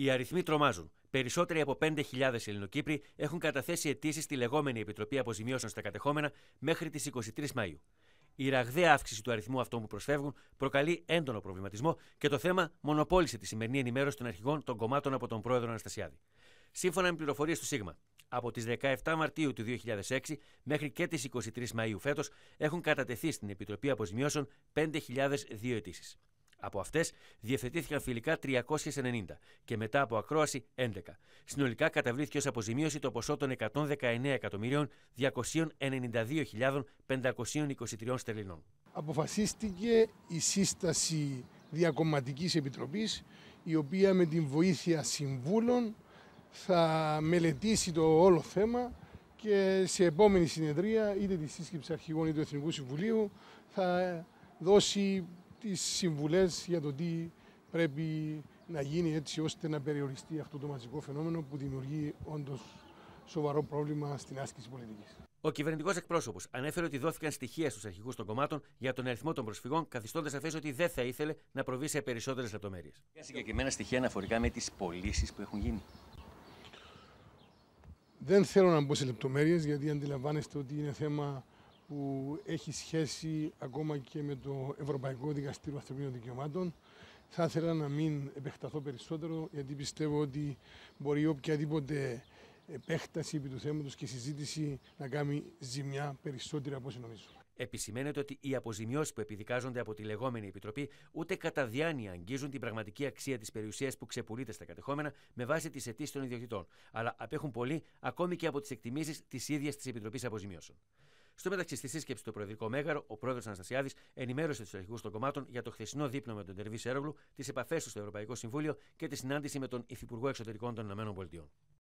Οι αριθμοί τρομάζουν. Περισσότεροι από 5.000 Ελληνοκύπροι έχουν καταθέσει αιτήσεις στη λεγόμενη Επιτροπή Αποζημιώσεων στα Κατεχόμενα μέχρι τις 23 Μαου. Η ραγδαία αύξηση του αριθμού αυτών που προσφεύγουν προκαλεί έντονο προβληματισμό και το θέμα μονοπόλησε τη σημερινή ενημέρωση των αρχηγών των κομμάτων από τον πρόεδρο Αναστασιάδη. Σύμφωνα με πληροφορίες του ΣΥΓΜΑ, από τις 17 Μαρτίου του 2006 μέχρι και τις 23 Μαου φέτος έχουν κατατεθεί στην Επιτροπή Αποζημιώσεων 5.002 αιτήσεις. Από αυτές διευθετήθηκαν φιλικά 390 και μετά από ακρόαση 11. Συνολικά καταβλήθηκε ως αποζημίωση το ποσό των 119.292.523 στερλινών. Αποφασίστηκε η σύσταση διακομματικής επιτροπής η οποία με την βοήθεια συμβούλων θα μελετήσει το όλο θέμα και σε επόμενη συνεδρία είτε τη σύσκεψη αρχηγών είτε του Εθνικού Συμβουλίου θα δώσει τις συμβουλές για το τι πρέπει να γίνει έτσι ώστε να περιοριστεί αυτό το μαζικό φαινόμενο που δημιουργεί όντως σοβαρό πρόβλημα στην άσκηση πολιτικής. Ο κυβερνητικός εκπρόσωπος ανέφερε ότι δόθηκαν στοιχεία στους αρχηγούς των κομμάτων για τον αριθμό των προσφυγών, καθιστώντας σαφές ότι δεν θα ήθελε να προβεί σε περισσότερες λεπτομέρειες. Συγκεκριμένα στοιχεία αναφορικά με τις πωλήσεις που έχουν γίνει. Δεν θέλω να μπω σε λεπτομέρειες γιατί αντιλαμβάνεστε ότι είναι θέμα που έχει σχέση ακόμα και με το Ευρωπαϊκό Δικαστήριο Ανθρωπίνων Δικαιωμάτων. Θα ήθελα να μην επεκταθώ περισσότερο, γιατί πιστεύω ότι μπορεί οποιαδήποτε επέκταση επί του θέματος και συζήτηση να κάνει ζημιά περισσότερη από ό,τι νομίζω. Επισημαίνεται ότι οι αποζημιώσεις που επιδικάζονται από τη λεγόμενη Επιτροπή ούτε κατά διάνοια αγγίζουν την πραγματική αξία της περιουσίας που ξεπουλείται στα κατεχόμενα με βάση τις αιτήσεις των ιδιοκτητών, αλλά απέχουν πολύ ακόμη και από τις εκτιμήσεις της ίδιας της Επιτροπής Αποζημιώσεων. Στο μεταξύ, στη σύσκεψη του Προεδρικό Μέγαρο, ο πρόεδρος Αναστασιάδης ενημέρωσε τους αρχηγού των κομμάτων για το χθεσινό δείπνο με τον Τερβί Σέρογλου, τις επαφές του στο Ευρωπαϊκό Συμβούλιο και τη συνάντηση με τον Υφυπουργό Εξωτερικών των ΗΠΑ.